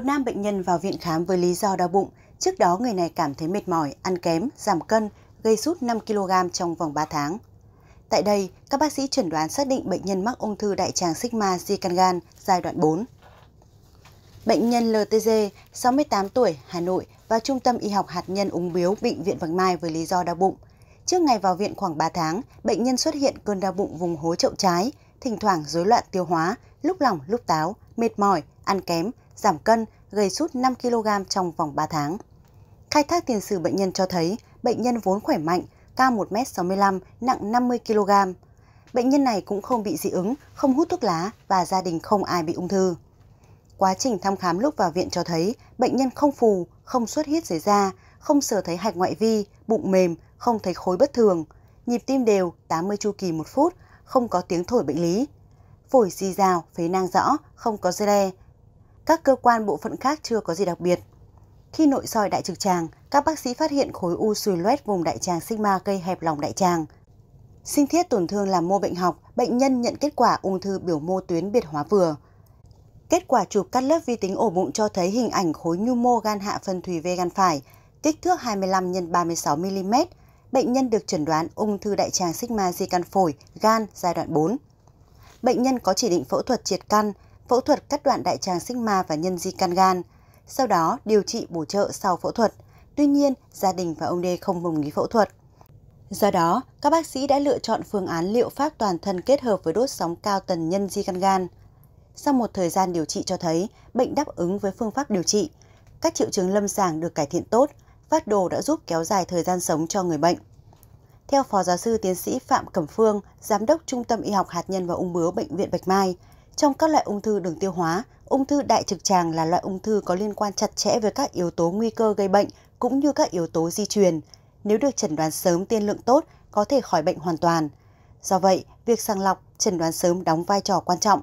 một nam bệnh nhân vào viện khám với lý do đau bụng. Trước đó người này cảm thấy mệt mỏi, ăn kém, giảm cân, gây sút 5 kg trong vòng 3 tháng. Tại đây, các bác sĩ chuẩn đoán xác định bệnh nhân mắc ung thư đại tràng sigma di gan giai đoạn 4. Bệnh nhân LTG, 68 tuổi, Hà Nội vào Trung tâm Y học hạt nhân ung biếu Bệnh viện Vàng Mai với lý do đau bụng. Trước ngày vào viện khoảng 3 tháng, bệnh nhân xuất hiện cơn đau bụng vùng hố chậu trái, thỉnh thoảng rối loạn tiêu hóa, lúc lỏng lúc táo, mệt mỏi, ăn kém, giảm cân, gây sút 5 kg trong vòng 3 tháng. Khai thác tiền sử bệnh nhân cho thấy bệnh nhân vốn khỏe mạnh, cao 1m65, nặng 50 kg. Bệnh nhân này cũng không bị dị ứng, không hút thuốc lá và gia đình không ai bị ung thư. Quá trình thăm khám lúc vào viện cho thấy bệnh nhân không phù, không xuất huyết dưới da, không sờ thấy hạch ngoại vi, bụng mềm, không thấy khối bất thường, nhịp tim đều 80 chu kỳ một phút, không có tiếng thổi bệnh lý. Phổi di rào, phế nang rõ, không có dê các cơ quan bộ phận khác chưa có gì đặc biệt. Khi nội soi đại trực tràng, các bác sĩ phát hiện khối u sùi loét vùng đại tràng sigma gây hẹp lòng đại tràng. Sinh thiết tổn thương làm mô bệnh học, bệnh nhân nhận kết quả ung thư biểu mô tuyến biệt hóa vừa. Kết quả chụp cắt lớp vi tính ổ bụng cho thấy hình ảnh khối nhu mô gan hạ phân thủy về gan phải, kích thước 25 x 36 mm. Bệnh nhân được chẩn đoán ung thư đại tràng sigma di căn phổi, gan giai đoạn 4. Bệnh nhân có chỉ định phẫu thuật triệt căn, phẫu thuật cắt đoạn đại tràng sinh ma và nhân di can gan, sau đó điều trị bổ trợ sau phẫu thuật. Tuy nhiên, gia đình và ông D không đồng ý phẫu thuật. Do đó, các bác sĩ đã lựa chọn phương án liệu pháp toàn thân kết hợp với đốt sóng cao tần nhân di căn gan. Sau một thời gian điều trị cho thấy, bệnh đáp ứng với phương pháp điều trị. Các triệu chứng lâm sàng được cải thiện tốt, phát đồ đã giúp kéo dài thời gian sống cho người bệnh. Theo Phó Giáo sư Tiến sĩ Phạm Cẩm Phương, Giám đốc Trung tâm Y học Hạt nhân và Ung bướu Bệnh viện Bạch Mai, trong các loại ung thư đường tiêu hóa, ung thư đại trực tràng là loại ung thư có liên quan chặt chẽ với các yếu tố nguy cơ gây bệnh cũng như các yếu tố di truyền. Nếu được chẩn đoán sớm tiên lượng tốt, có thể khỏi bệnh hoàn toàn. Do vậy, việc sàng lọc, chẩn đoán sớm đóng vai trò quan trọng.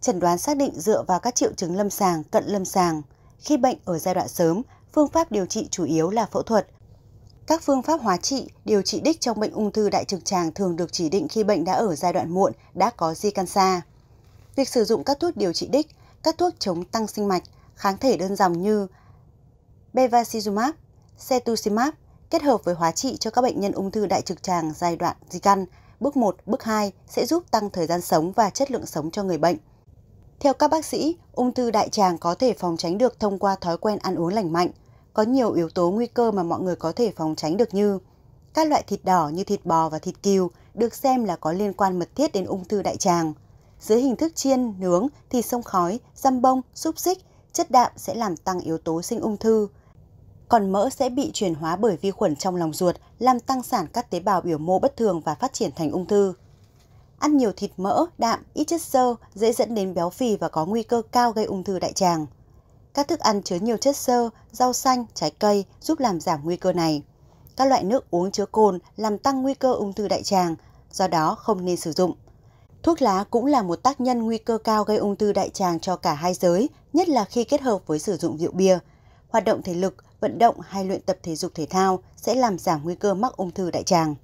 Chẩn đoán xác định dựa vào các triệu chứng lâm sàng, cận lâm sàng. Khi bệnh ở giai đoạn sớm, phương pháp điều trị chủ yếu là phẫu thuật. Các phương pháp hóa trị, điều trị đích trong bệnh ung thư đại trực tràng thường được chỉ định khi bệnh đã ở giai đoạn muộn, đã có di căn xa việc sử dụng các thuốc điều trị đích, các thuốc chống tăng sinh mạch, kháng thể đơn dòng như bevacizumab, cetuximab kết hợp với hóa trị cho các bệnh nhân ung thư đại trực tràng giai đoạn di căn, bước 1, bước 2 sẽ giúp tăng thời gian sống và chất lượng sống cho người bệnh. Theo các bác sĩ, ung thư đại tràng có thể phòng tránh được thông qua thói quen ăn uống lành mạnh. Có nhiều yếu tố nguy cơ mà mọi người có thể phòng tránh được như các loại thịt đỏ như thịt bò và thịt cừu được xem là có liên quan mật thiết đến ung thư đại tràng. Dưới hình thức chiên, nướng, thịt sông khói, răm bông, xúc xích, chất đạm sẽ làm tăng yếu tố sinh ung thư. Còn mỡ sẽ bị chuyển hóa bởi vi khuẩn trong lòng ruột, làm tăng sản các tế bào biểu mô bất thường và phát triển thành ung thư. Ăn nhiều thịt mỡ, đạm, ít chất xơ dễ dẫn đến béo phì và có nguy cơ cao gây ung thư đại tràng. Các thức ăn chứa nhiều chất xơ, rau xanh, trái cây giúp làm giảm nguy cơ này. Các loại nước uống chứa cồn làm tăng nguy cơ ung thư đại tràng, do đó không nên sử dụng. Thuốc lá cũng là một tác nhân nguy cơ cao gây ung thư đại tràng cho cả hai giới, nhất là khi kết hợp với sử dụng rượu bia. Hoạt động thể lực, vận động hay luyện tập thể dục thể thao sẽ làm giảm nguy cơ mắc ung thư đại tràng.